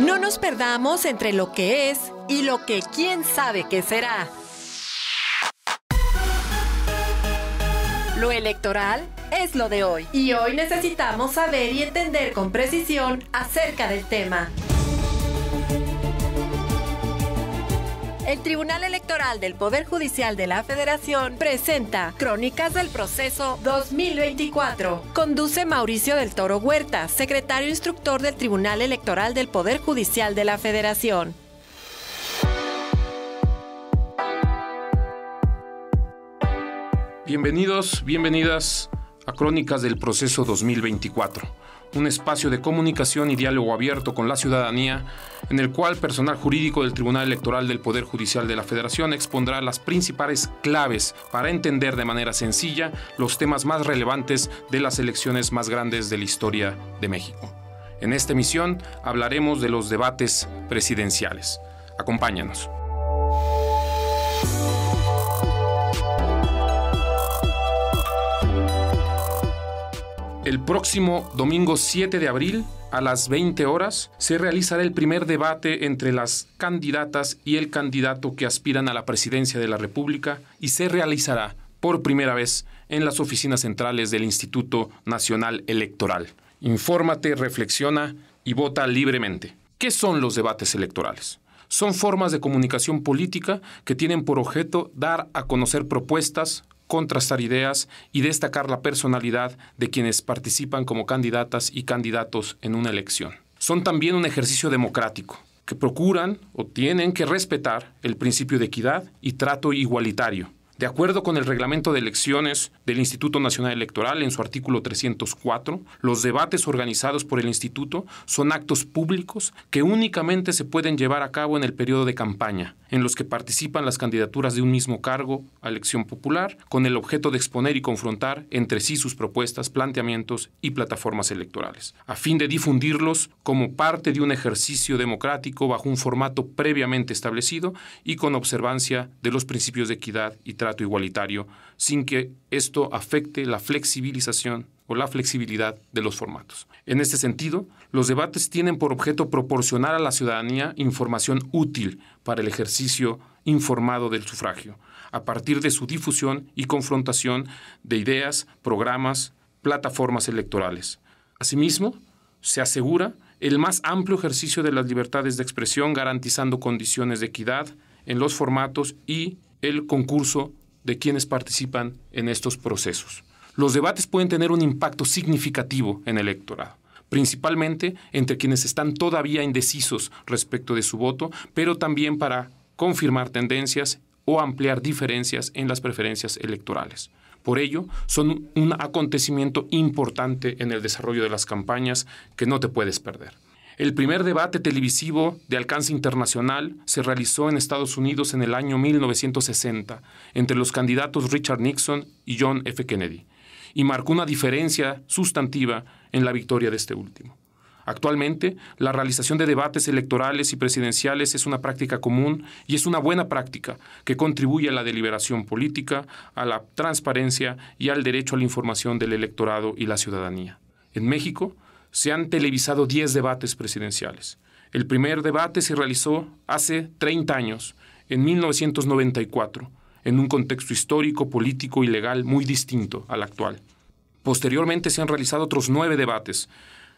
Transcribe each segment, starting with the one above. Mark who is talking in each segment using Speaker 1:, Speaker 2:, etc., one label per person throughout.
Speaker 1: No nos perdamos entre lo que es y lo que quién sabe que será. Lo electoral es lo de hoy y hoy necesitamos saber y entender con precisión acerca del tema. El Tribunal Electoral del Poder Judicial de la Federación presenta Crónicas del Proceso 2024. Conduce Mauricio del Toro Huerta, secretario instructor del Tribunal Electoral del Poder Judicial de la Federación. Bienvenidos, bienvenidas a Crónicas del Proceso 2024 un espacio de comunicación y diálogo abierto con la ciudadanía, en el cual personal jurídico del Tribunal Electoral del Poder Judicial de la Federación expondrá las principales claves para entender de manera sencilla los temas más relevantes de las elecciones más grandes de la historia de México. En esta emisión hablaremos de los debates presidenciales. Acompáñanos. El próximo domingo 7 de abril a las 20 horas se realizará el primer debate entre las candidatas y el candidato que aspiran a la presidencia de la República y se realizará por primera vez en las oficinas centrales del Instituto Nacional Electoral. Infórmate, reflexiona y vota libremente. ¿Qué son los debates electorales? Son formas de comunicación política que tienen por objeto dar a conocer propuestas, contrastar ideas y destacar la personalidad de quienes participan como candidatas y candidatos en una elección. Son también un ejercicio democrático, que procuran o tienen que respetar el principio de equidad y trato igualitario. De acuerdo con el reglamento de elecciones del Instituto Nacional Electoral, en su artículo 304, los debates organizados por el Instituto son actos públicos que únicamente se pueden llevar a cabo en el periodo de campaña, en los que participan las candidaturas de un mismo cargo a elección popular, con el objeto de exponer y confrontar entre sí sus propuestas, planteamientos y plataformas electorales, a fin de difundirlos como parte de un ejercicio democrático bajo un formato previamente establecido y con observancia de los principios de equidad y trato igualitario, sin que esto afecte la flexibilización o la flexibilidad de los formatos. En este sentido, los debates tienen por objeto proporcionar a la ciudadanía información útil para el ejercicio informado del sufragio, a partir de su difusión y confrontación de ideas, programas, plataformas electorales. Asimismo, se asegura el más amplio ejercicio de las libertades de expresión garantizando condiciones de equidad en los formatos y el concurso de quienes participan en estos procesos los debates pueden tener un impacto significativo en el electorado principalmente entre quienes están todavía indecisos respecto de su voto, pero también para confirmar tendencias o ampliar diferencias en las preferencias electorales. Por ello, son un acontecimiento importante en el desarrollo de las campañas que no te puedes perder. El primer debate televisivo de alcance internacional se realizó en Estados Unidos en el año 1960 entre los candidatos Richard Nixon y John F. Kennedy y marcó una diferencia sustantiva en la victoria de este último. Actualmente, la realización de debates electorales y presidenciales es una práctica común y es una buena práctica que contribuye a la deliberación política, a la transparencia y al derecho a la información del electorado y la ciudadanía. En México, se han televisado 10 debates presidenciales. El primer debate se realizó hace 30 años, en 1994 en un contexto histórico, político y legal muy distinto al actual. Posteriormente se han realizado otros nueve debates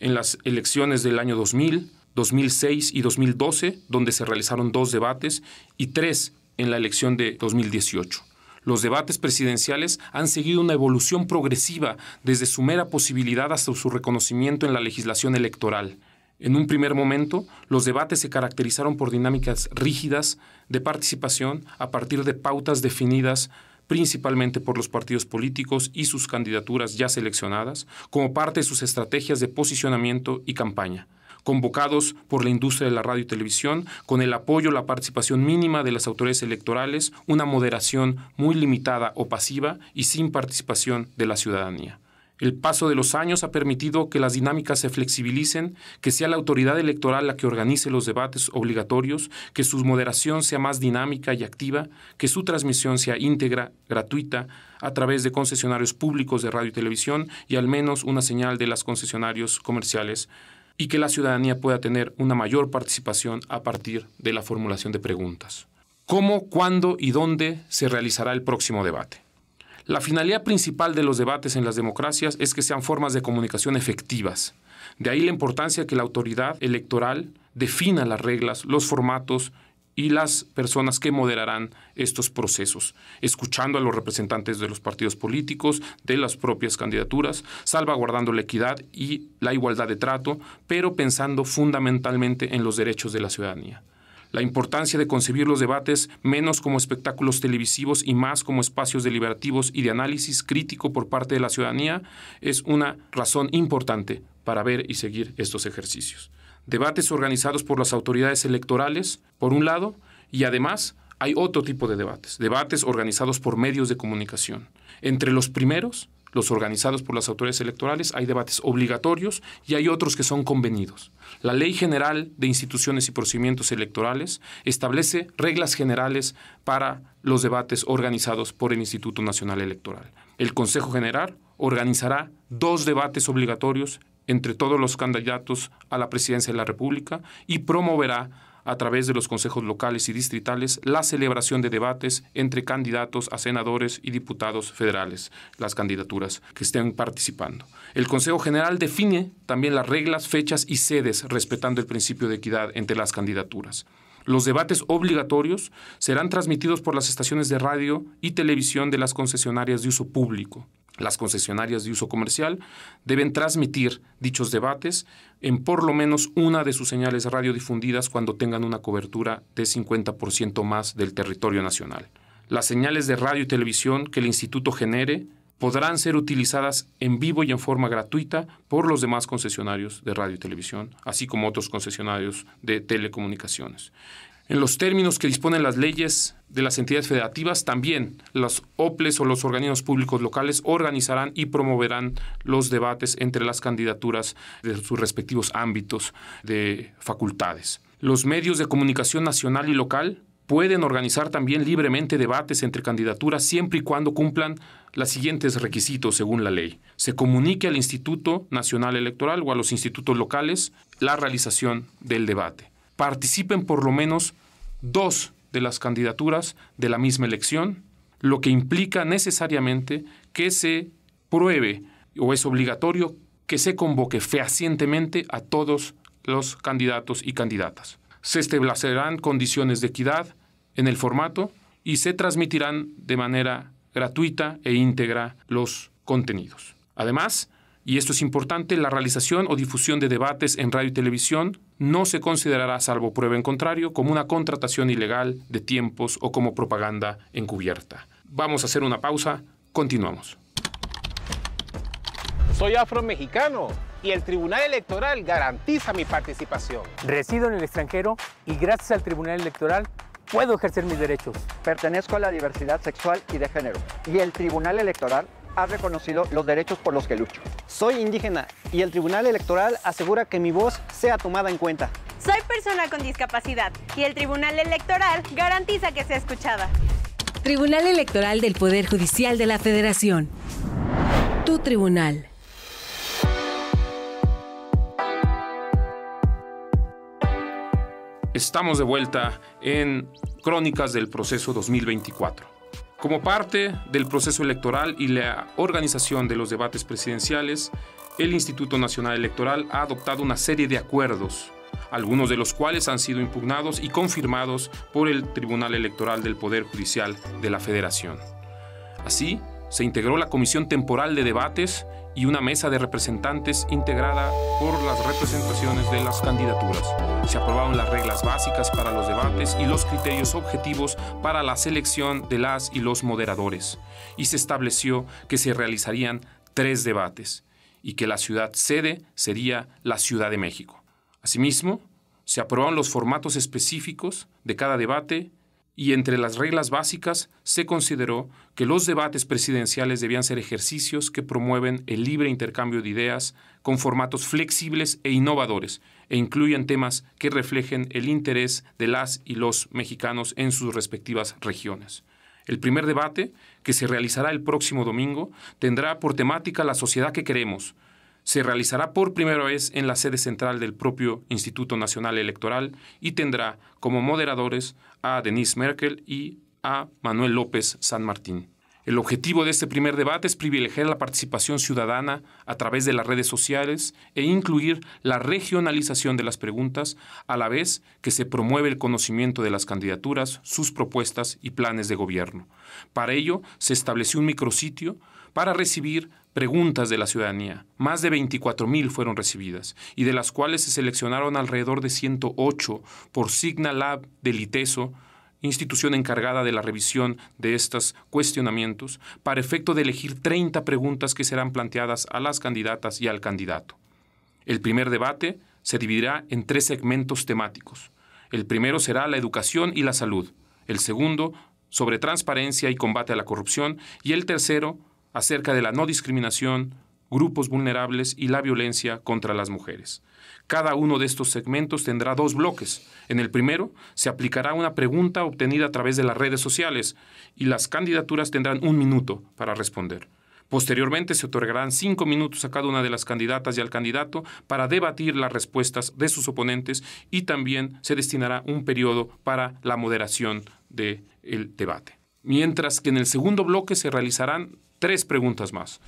Speaker 1: en las elecciones del año 2000, 2006 y 2012, donde se realizaron dos debates, y tres en la elección de 2018. Los debates presidenciales han seguido una evolución progresiva desde su mera posibilidad hasta su reconocimiento en la legislación electoral. En un primer momento, los debates se caracterizaron por dinámicas rígidas de participación a partir de pautas definidas principalmente por los partidos políticos y sus candidaturas ya seleccionadas, como parte de sus estrategias de posicionamiento y campaña, convocados por la industria de la radio y televisión, con el apoyo, la participación mínima de las autoridades electorales, una moderación muy limitada o pasiva y sin participación de la ciudadanía. El paso de los años ha permitido que las dinámicas se flexibilicen, que sea la autoridad electoral la que organice los debates obligatorios, que su moderación sea más dinámica y activa, que su transmisión sea íntegra, gratuita, a través de concesionarios públicos de radio y televisión y al menos una señal de las concesionarios comerciales, y que la ciudadanía pueda tener una mayor participación a partir de la formulación de preguntas. ¿Cómo, cuándo y dónde se realizará el próximo debate? La finalidad principal de los debates en las democracias es que sean formas de comunicación efectivas. De ahí la importancia que la autoridad electoral defina las reglas, los formatos y las personas que moderarán estos procesos, escuchando a los representantes de los partidos políticos, de las propias candidaturas, salvaguardando la equidad y la igualdad de trato, pero pensando fundamentalmente en los derechos de la ciudadanía la importancia de concebir los debates menos como espectáculos televisivos y más como espacios deliberativos y de análisis crítico por parte de la ciudadanía es una razón importante para ver y seguir estos ejercicios. Debates organizados por las autoridades electorales, por un lado, y además hay otro tipo de debates, debates organizados por medios de comunicación. Entre los primeros los organizados por las autoridades electorales, hay debates obligatorios y hay otros que son convenidos. La Ley General de Instituciones y Procedimientos Electorales establece reglas generales para los debates organizados por el Instituto Nacional Electoral. El Consejo General organizará dos debates obligatorios entre todos los candidatos a la presidencia de la República y promoverá a través de los consejos locales y distritales, la celebración de debates entre candidatos a senadores y diputados federales, las candidaturas que estén participando. El Consejo General define también las reglas, fechas y sedes, respetando el principio de equidad entre las candidaturas. Los debates obligatorios serán transmitidos por las estaciones de radio y televisión de las concesionarias de uso público. Las concesionarias de uso comercial deben transmitir dichos debates en por lo menos una de sus señales radiodifundidas cuando tengan una cobertura de 50% más del territorio nacional. Las señales de radio y televisión que el instituto genere podrán ser utilizadas en vivo y en forma gratuita por los demás concesionarios de radio y televisión, así como otros concesionarios de telecomunicaciones en los términos que disponen las leyes de las entidades federativas, también las OPLES o los organismos públicos locales organizarán y promoverán los debates entre las candidaturas de sus respectivos ámbitos de facultades. Los medios de comunicación nacional y local pueden organizar también libremente debates entre candidaturas siempre y cuando cumplan los siguientes requisitos según la ley. Se comunique al Instituto Nacional Electoral o a los institutos locales la realización del debate participen por lo menos dos de las candidaturas de la misma elección, lo que implica necesariamente que se pruebe o es obligatorio que se convoque fehacientemente a todos los candidatos y candidatas. Se establecerán condiciones de equidad en el formato y se transmitirán de manera gratuita e íntegra los contenidos. Además, y esto es importante, la realización o difusión de debates en radio y televisión no se considerará, salvo prueba en contrario, como una contratación ilegal de tiempos o como propaganda encubierta. Vamos a hacer una pausa, continuamos. Soy afromexicano y el Tribunal Electoral garantiza mi participación. Resido en el extranjero y gracias al Tribunal Electoral puedo ejercer mis derechos. Pertenezco a la diversidad sexual y de género y el Tribunal Electoral ha reconocido los derechos por los que lucho. Soy indígena y el Tribunal Electoral asegura que mi voz sea tomada en cuenta. Soy persona con discapacidad y el Tribunal Electoral garantiza que sea escuchada. Tribunal Electoral del Poder Judicial de la Federación. Tu tribunal. Estamos de vuelta en Crónicas del Proceso 2024. Como parte del proceso electoral y la organización de los debates presidenciales, el Instituto Nacional Electoral ha adoptado una serie de acuerdos, algunos de los cuales han sido impugnados y confirmados por el Tribunal Electoral del Poder Judicial de la Federación. Así, se integró la Comisión Temporal de Debates y una mesa de representantes integrada por las representaciones de las candidaturas. Se aprobaron las reglas básicas para los debates y los criterios objetivos para la selección de las y los moderadores. Y se estableció que se realizarían tres debates y que la ciudad sede sería la Ciudad de México. Asimismo, se aprobaron los formatos específicos de cada debate y entre las reglas básicas se consideró que los debates presidenciales debían ser ejercicios que promueven el libre intercambio de ideas con formatos flexibles e innovadores e incluyan temas que reflejen el interés de las y los mexicanos en sus respectivas regiones. El primer debate, que se realizará el próximo domingo, tendrá por temática la sociedad que queremos, se realizará por primera vez en la sede central del propio Instituto Nacional Electoral y tendrá como moderadores a Denise Merkel y a Manuel López San Martín. El objetivo de este primer debate es privilegiar la participación ciudadana a través de las redes sociales e incluir la regionalización de las preguntas, a la vez que se promueve el conocimiento de las candidaturas, sus propuestas y planes de gobierno. Para ello, se estableció un micrositio para recibir preguntas de la ciudadanía. Más de 24.000 fueron recibidas, y de las cuales se seleccionaron alrededor de 108 por Lab del ITESO, institución encargada de la revisión de estos cuestionamientos, para efecto de elegir 30 preguntas que serán planteadas a las candidatas y al candidato. El primer debate se dividirá en tres segmentos temáticos. El primero será la educación y la salud, el segundo sobre transparencia y combate a la corrupción y el tercero acerca de la no discriminación, grupos vulnerables y la violencia contra las mujeres. Cada uno de estos segmentos tendrá dos bloques. En el primero se aplicará una pregunta obtenida a través de las redes sociales y las candidaturas tendrán un minuto para responder. Posteriormente se otorgarán cinco minutos a cada una de las candidatas y al candidato para debatir las respuestas de sus oponentes y también se destinará un periodo para la moderación del debate. Mientras que en el segundo bloque se realizarán tres preguntas más.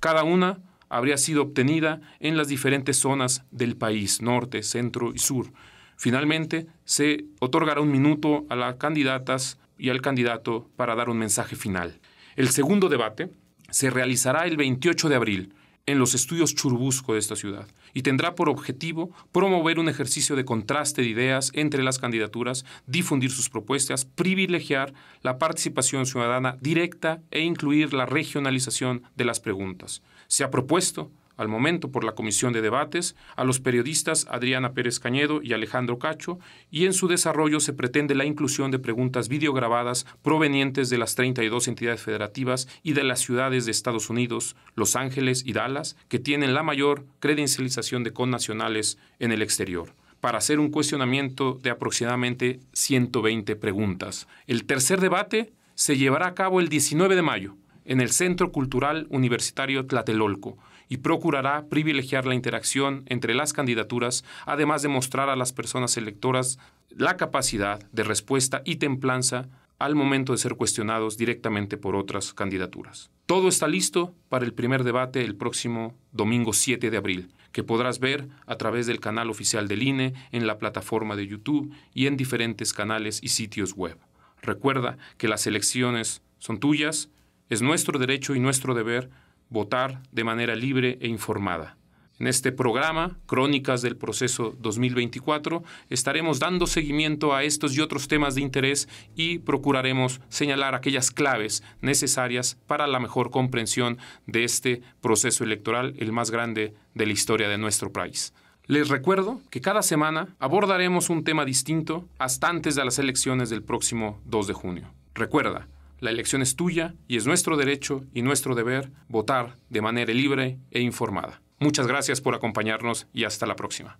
Speaker 1: Cada una habría sido obtenida en las diferentes zonas del país, norte, centro y sur. Finalmente, se otorgará un minuto a las candidatas y al candidato para dar un mensaje final. El segundo debate se realizará el 28 de abril en los estudios Churbusco de esta ciudad y tendrá por objetivo promover un ejercicio de contraste de ideas entre las candidaturas, difundir sus propuestas, privilegiar la participación ciudadana directa e incluir la regionalización de las preguntas. Se ha propuesto al momento por la Comisión de Debates, a los periodistas Adriana Pérez Cañedo y Alejandro Cacho, y en su desarrollo se pretende la inclusión de preguntas videograbadas provenientes de las 32 entidades federativas y de las ciudades de Estados Unidos, Los Ángeles y Dallas, que tienen la mayor credencialización de connacionales en el exterior para hacer un cuestionamiento de aproximadamente 120 preguntas. El tercer debate se llevará a cabo el 19 de mayo en el Centro Cultural Universitario Tlatelolco y procurará privilegiar la interacción entre las candidaturas, además de mostrar a las personas electoras la capacidad de respuesta y templanza al momento de ser cuestionados directamente por otras candidaturas. Todo está listo para el primer debate el próximo domingo 7 de abril, que podrás ver a través del canal oficial del INE, en la plataforma de YouTube y en diferentes canales y sitios web. Recuerda que las elecciones son tuyas, es nuestro derecho y nuestro deber votar de manera libre e informada. En este programa, Crónicas del Proceso 2024, estaremos dando seguimiento a estos y otros temas de interés y procuraremos señalar aquellas claves necesarias para la mejor comprensión de este proceso electoral, el más grande de la historia de nuestro país. Les recuerdo que cada semana abordaremos un tema distinto hasta antes de las elecciones del próximo 2 de junio. Recuerda, la elección es tuya y es nuestro derecho y nuestro deber votar de manera libre e informada. Muchas gracias por acompañarnos y hasta la próxima.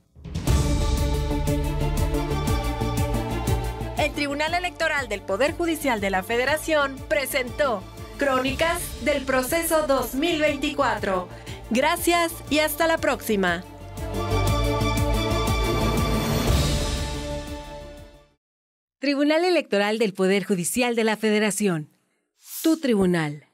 Speaker 1: El Tribunal Electoral del Poder Judicial de la Federación presentó Crónicas del Proceso 2024. Gracias y hasta la próxima. Tribunal Electoral del Poder Judicial de la Federación. Tu tribunal.